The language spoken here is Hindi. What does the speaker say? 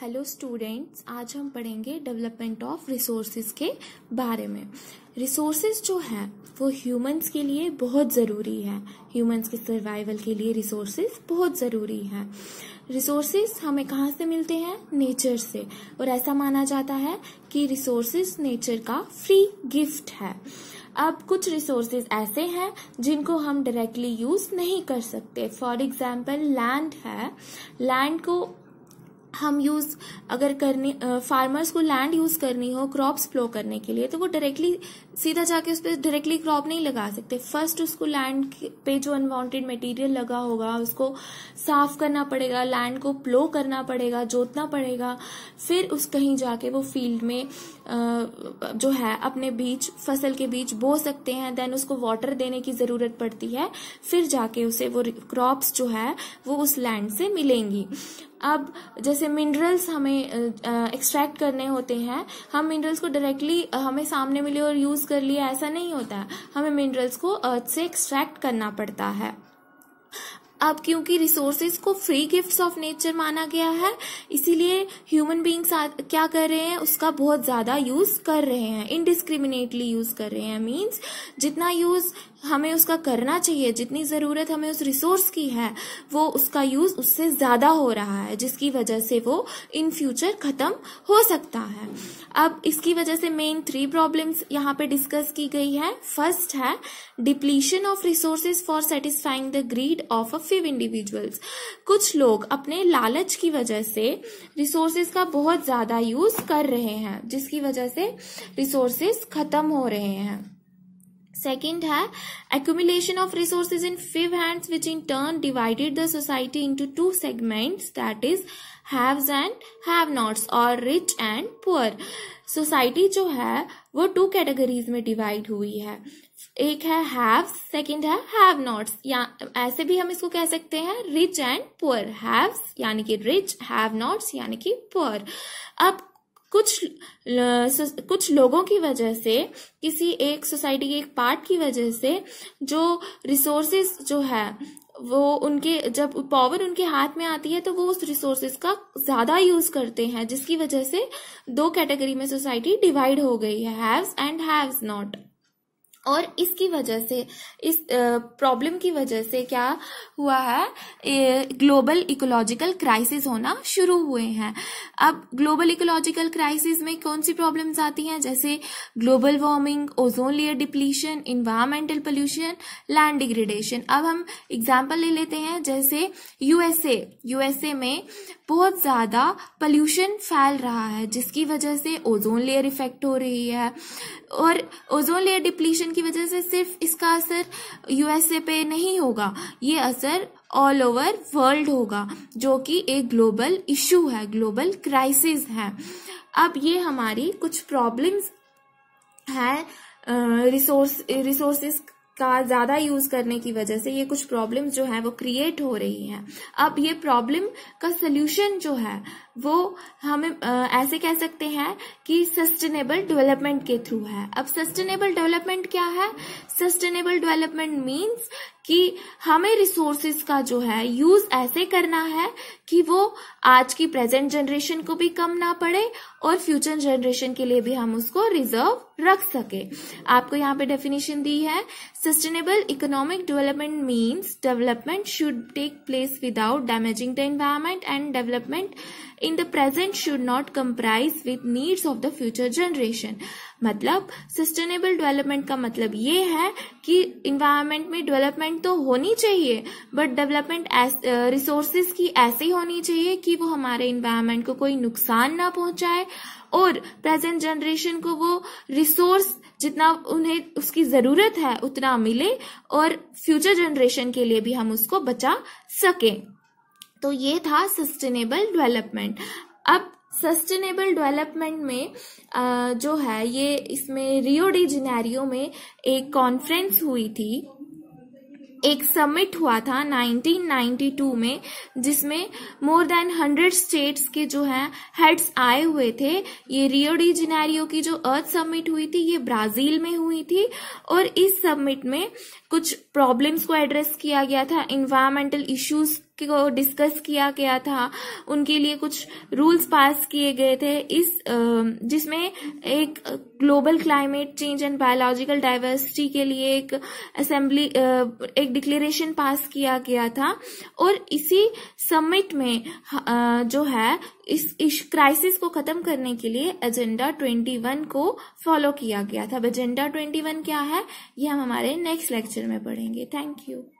हेलो स्टूडेंट्स आज हम पढ़ेंगे डेवलपमेंट ऑफ रिसोर्सेज के बारे में रिसोर्सेज जो है वो ह्यूमंस के लिए बहुत ज़रूरी है ह्यूमंस के सर्वाइवल के लिए रिसोर्सेज बहुत ज़रूरी है रिसोर्सेज हमें कहाँ से मिलते हैं नेचर से और ऐसा माना जाता है कि रिसोर्सेज नेचर का फ्री गिफ्ट है अब कुछ रिसोर्सेज ऐसे हैं जिनको हम डायरेक्टली यूज नहीं कर सकते फॉर एग्जाम्पल लैंड है लैंड को हम यूज अगर करने फार्मर्स को लैंड यूज करनी हो क्रॉप्स प्लो करने के लिए तो वो डायरेक्टली सीधा जाके उस पर डायरेक्टली क्रॉप नहीं लगा सकते फर्स्ट उसको लैंड पे जो अनवांटेड मटेरियल लगा होगा उसको साफ करना पड़ेगा लैंड को प्लो करना पड़ेगा जोतना पड़ेगा फिर उस कहीं जाके वो फील्ड में जो है अपने बीज फसल के बीज बो सकते हैं देन उसको वाटर देने की जरूरत पड़ती है फिर जाके उसे वो क्रॉप्स जो है वो उस लैंड से मिलेंगी अब जैसे मिनरल्स हमें एक्सट्रैक्ट करने होते हैं हम मिनरल्स को डायरेक्टली हमें सामने मिले और यूज़ कर लिया ऐसा नहीं होता है हमें मिनरल्स को अर्थ से एक्सट्रैक्ट करना पड़ता है अब क्योंकि रिसोर्सेज को फ्री गिफ्ट्स ऑफ नेचर माना गया है इसीलिए ह्यूमन बींग्स क्या कर रहे हैं उसका बहुत ज़्यादा यूज़ कर रहे हैं इनडिस्क्रिमिनेटली यूज़ कर रहे हैं मीन्स जितना यूज़ हमें उसका करना चाहिए जितनी ज़रूरत हमें उस रिसोर्स की है वो उसका यूज़ उससे ज़्यादा हो रहा है जिसकी वजह से वो इन फ्यूचर ख़त्म हो सकता है अब इसकी वजह से मेन थ्री प्रॉब्लम्स यहाँ पे डिस्कस की गई है फर्स्ट है depletion of resources for satisfying the greed of a few individuals कुछ लोग अपने लालच की वजह से रिसोर्सेज का बहुत ज़्यादा यूज़ कर रहे हैं जिसकी वजह से रिसोर्सेज ख़त्म हो रहे हैं सेकेंड है accumulation of resources in few hands which in turn divided the society into two segments that is haves and have nots और रिच एंड पुअर सोसाइटी जो है वो टू कैटेगरीज में डिवाइड हुई है एक है हैव सेकेंड है हैव नॉट्स या ऐसे भी हम इसको कह सकते हैं रिच एंड पुअर हैव्स यानी कि रिच हैव नॉट्स यानी कि पुअर अब कुछ कुछ लोगों की वजह से किसी एक सोसाइटी के एक पार्ट की वजह से जो रिसोर्सेज जो है वो उनके जब पावर उनके हाथ में आती है तो वो उस रिसोर्सेज का ज्यादा यूज करते हैं जिसकी वजह से दो कैटेगरी में सोसाइटी डिवाइड हो गई है हैव्स एंड हैव्स नॉट और इसकी वजह से इस प्रॉब्लम की वजह से क्या हुआ है ग्लोबल इकोलॉजिकल क्राइसिस होना शुरू हुए हैं अब ग्लोबल इकोलॉजिकल क्राइसिस में कौन सी प्रॉब्लम्स आती हैं जैसे global warming ozone layer depletion environmental pollution land degradation अब हम एग्जाम्पल ले लेते हैं जैसे यूएसए यूएसए में बहुत ज़्यादा पल्यूशन फैल रहा है जिसकी वजह से ओजोन लेयर इफेक्ट हो रही है और ओजोन लेयर डिप्लीशन की वजह से सिर्फ इसका असर यूएसए पे नहीं होगा ये असर ऑल ओवर वर्ल्ड होगा जो कि एक ग्लोबल इशू है ग्लोबल क्राइसिस है अब ये हमारी कुछ प्रॉब्लम्स हैं रिसोर्स रिसोर्सेस का ज्यादा यूज करने की वजह से ये कुछ प्रॉब्लम्स जो है वो क्रिएट हो रही हैं अब ये प्रॉब्लम का सोल्यूशन जो है वो हम ऐसे कह सकते हैं कि सस्टेनेबल डेवलपमेंट के थ्रू है अब सस्टेनेबल डेवलपमेंट क्या है सस्टेनेबल डेवलपमेंट मीन्स कि हमें रिसोर्सेस का जो है यूज ऐसे करना है कि वो आज की प्रेजेंट जनरेशन को भी कम ना पड़े और फ्यूचर जनरेशन के लिए भी हम उसको रिजर्व रख सके आपको यहाँ पे डेफिनेशन दी है sustainable economic development means development should take place without damaging the environment and development in the present should not compromise with needs of the future generation मतलब सस्टेनेबल डेवलपमेंट का मतलब ये है कि इन्वायरमेंट में डेवलपमेंट तो होनी चाहिए बट डेवलपमेंट रिसोर्सेज की ऐसी होनी चाहिए कि वो हमारे इन्वायरमेंट को कोई नुकसान ना पहुंचाए और प्रेजेंट जनरेशन को वो रिसोर्स जितना उन्हें उसकी जरूरत है उतना मिले और फ्यूचर जनरेशन के लिए भी हम उसको बचा सकें तो ये था सस्टेनेबल डेवलपमेंट अब सस्टेनेबल डेवलपमेंट में जो है ये इसमें रियो डी जिनेरियो में एक कॉन्फ्रेंस हुई थी एक समिट हुआ था 1992 में जिसमें मोर देन 100 स्टेट्स के जो है हेड्स आए हुए थे ये रियो डी जिनेरियो की जो अर्थ समिट हुई थी ये ब्राजील में हुई थी और इस समिट में कुछ प्रॉब्लम्स को एड्रेस किया गया था इन्वायरमेंटल इश्यूज को डिस्कस किया गया था उनके लिए कुछ रूल्स पास किए गए थे इस जिसमें एक global climate change and biological diversity के लिए एक असेंबली एक डिक्लेरेशन पास किया गया था और इसी समिट में जो है इस इस क्राइसिस को खत्म करने के लिए एजेंडा 21 को फॉलो किया गया था एजेंडा 21 क्या है ये हम हमारे नेक्स्ट लेक्चर में पढ़ेंगे थैंक यू